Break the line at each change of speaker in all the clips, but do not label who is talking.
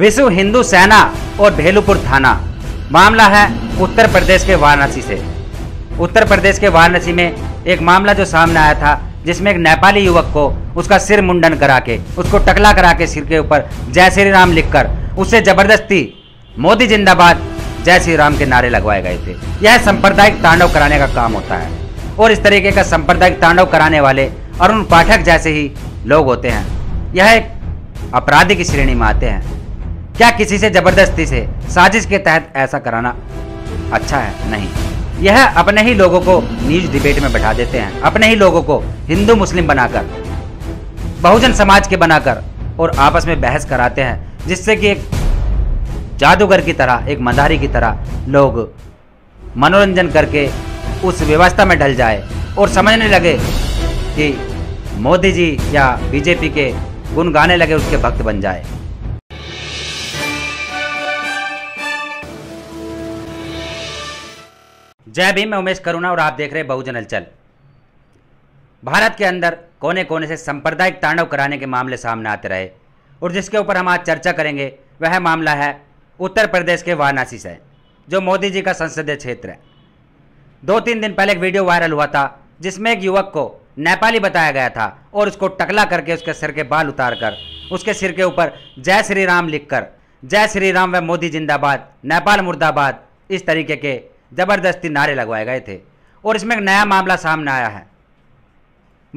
विश्व हिंदू सेना और भेलूपुर थाना मामला है उत्तर प्रदेश के वाराणसी से उत्तर प्रदेश के वाराणसी में एक मामला जो सामने आया था जिसमें एक नेपाली युवक को उसका सिर मुंडन करा के उसको टकला करा के सिर के ऊपर जय श्री राम लिखकर उससे जबरदस्ती मोदी जिंदाबाद जय श्री राम के नारे लगवाए गए थे यह सांप्रदायिक तांडव कराने का काम होता है और इस तरीके का सांप्रदायिक तांडव कराने वाले अरुण पाठक जैसे ही लोग होते हैं यह एक अपराधी की श्रेणी में आते हैं क्या किसी से जबरदस्ती से साजिश के तहत ऐसा कराना अच्छा है नहीं यह अपने ही लोगों को न्यूज डिबेट में बैठा देते हैं अपने ही लोगों को हिंदू मुस्लिम बनाकर बहुजन समाज के बनाकर और आपस में बहस कराते हैं जिससे कि एक जादूगर की तरह एक मदारी की तरह लोग मनोरंजन करके उस व्यवस्था में ढल जाए और समझने लगे कि मोदी जी या बीजेपी के गुण गाने लगे उसके भक्त बन जाए जय भीम मैं उमेश करुणा और आप देख रहे हैं बहुजन हलचल भारत के अंदर कोने कोने से सांप्रदायिक तांडव कराने के मामले सामने आते रहे और जिसके ऊपर हम आज चर्चा करेंगे वह मामला है उत्तर प्रदेश के वाराणसी से जो मोदी जी का संसदीय क्षेत्र है दो तीन दिन पहले एक वीडियो वायरल हुआ था जिसमें एक युवक को नेपाली बताया गया था और उसको टकला करके उसके सिर के बाल उतार कर उसके सिर के ऊपर जय श्री राम लिखकर जय श्री राम व मोदी जिंदाबाद नेपाल मुर्दाबाद इस तरीके के ज़बरदस्ती नारे लगवाए गए थे और इसमें एक नया मामला सामने आया है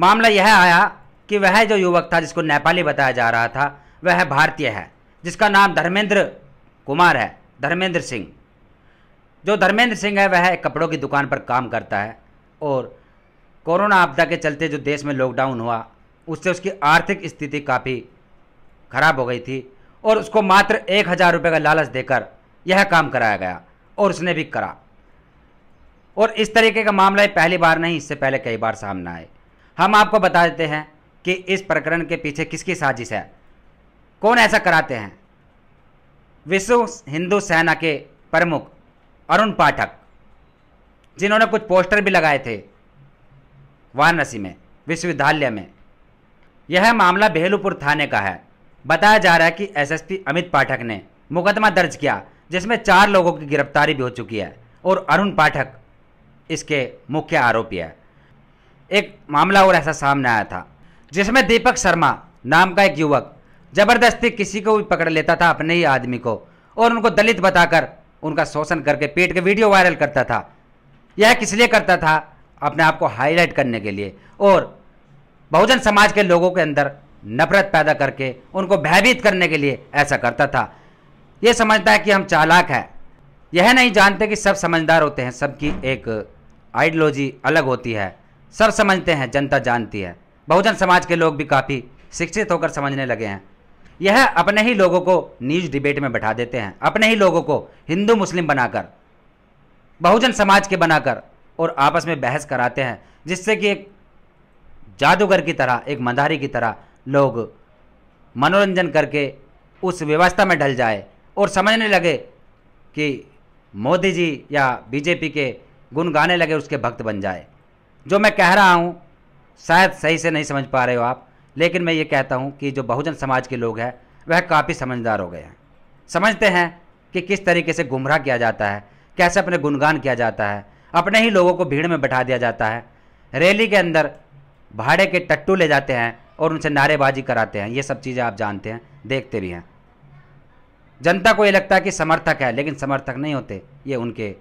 मामला यह आया कि वह जो युवक था जिसको नेपाली बताया जा रहा था वह भारतीय है जिसका नाम धर्मेंद्र कुमार है धर्मेंद्र सिंह जो धर्मेंद्र सिंह है वह कपड़ों की दुकान पर काम करता है और कोरोना आपदा के चलते जो देश में लॉकडाउन हुआ उससे उसकी आर्थिक स्थिति काफ़ी खराब हो गई थी और उसको मात्र एक हज़ार रुपये का लालच देकर यह काम कराया गया और उसने भी करा और इस तरीके का मामला पहली बार नहीं इससे पहले कई बार सामने आए हम आपको बता देते हैं कि इस प्रकरण के पीछे किसकी साजिश है कौन ऐसा कराते हैं विश्व हिंदू सेना के प्रमुख अरुण पाठक जिन्होंने कुछ पोस्टर भी लगाए थे वाराणसी में विश्वविद्यालय में यह मामला बेहलूपुर थाने का है बताया जा रहा है कि एसएसपी अमित पाठक ने मुकदमा दर्ज किया जिसमें चार लोगों की गिरफ्तारी भी हो चुकी है और अरुण पाठक इसके मुख्य आरोपी है एक मामला और ऐसा सामने आया था जिसमें दीपक शर्मा नाम का एक युवक जबरदस्ती किसी को भी पकड़ लेता था अपने ही आदमी को और उनको दलित बताकर उनका शोषण करके पेट के वीडियो वायरल करता था यह किस लिए करता था अपने आप को हाईलाइट करने के लिए और बहुजन समाज के लोगों के अंदर नफरत पैदा करके उनको भयभीत करने के लिए ऐसा करता था यह समझता है कि हम चालाक हैं यह नहीं जानते कि सब समझदार होते हैं सबकी एक आइडियोलॉजी अलग होती है सब समझते हैं जनता जानती है बहुजन समाज के लोग भी काफ़ी शिक्षित होकर समझने लगे हैं यह अपने ही लोगों को न्यूज डिबेट में बैठा देते हैं अपने ही लोगों को हिंदू मुस्लिम बनाकर बहुजन समाज के बनाकर और आपस में बहस कराते हैं जिससे कि एक जादूगर की तरह एक मंदारी की तरह लोग मनोरंजन करके उस व्यवस्था में ढल जाए और समझने लगे कि मोदी जी या बीजेपी के गुनगाने लगे उसके भक्त बन जाए जो मैं कह रहा हूँ शायद सही से नहीं समझ पा रहे हो आप लेकिन मैं ये कहता हूँ कि जो बहुजन समाज के लोग हैं वह काफ़ी समझदार हो गए हैं समझते हैं कि किस तरीके से गुमराह किया जाता है कैसे अपने गुणगान किया जाता है अपने ही लोगों को भीड़ में बैठा दिया जाता है रैली के अंदर भाड़े के टट्टू ले जाते हैं और उनसे नारेबाजी कराते हैं ये सब चीज़ें आप जानते हैं देखते भी हैं जनता को ये लगता है कि समर्थक है लेकिन समर्थक नहीं होते ये उनके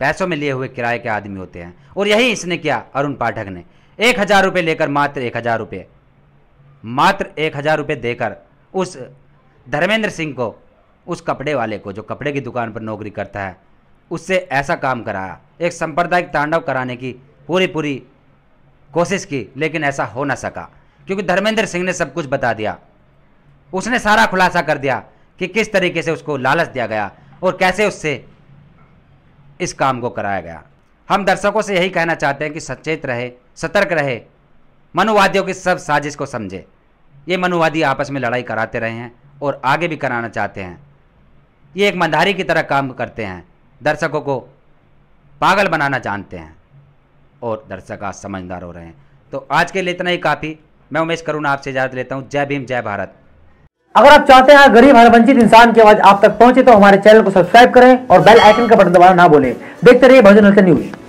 पैसों में लिए हुए किराए के आदमी होते हैं और यही इसने किया अरुण पाठक ने एक हज़ार रुपये लेकर मात्र एक हज़ार रुपये मात्र एक हज़ार रुपये देकर उस धर्मेंद्र सिंह को उस कपड़े वाले को जो कपड़े की दुकान पर नौकरी करता है उससे ऐसा काम कराया एक सांप्रदायिक तांडव कराने की पूरी पूरी कोशिश की लेकिन ऐसा हो ना सका क्योंकि धर्मेंद्र सिंह ने सब कुछ बता दिया उसने सारा खुलासा कर दिया कि किस तरीके से उसको लालच दिया गया और कैसे उससे इस काम को कराया गया हम दर्शकों से यही कहना चाहते हैं कि सचेत रहे सतर्क रहे मनुवादियों की सब साजिश को समझे ये मनुवादी आपस में लड़ाई कराते रहे हैं और आगे भी कराना चाहते हैं ये एक मंदारी की तरह काम करते हैं दर्शकों को पागल बनाना जानते हैं और दर्शक आज समझदार हो रहे हैं तो आज के लिए इतना ही काफ़ी मैं उमेश करूँ आपसे इजाज़त लेता हूँ जय भीम जय भारत अगर आप चाहते हैं गरीब हर वंचित इंसान की आवाज आप तक पहुंचे तो हमारे चैनल को सब्सक्राइब करें और बेल आइकन का बटन दबाना ना भूलें देखते रहिए भजन न्यूज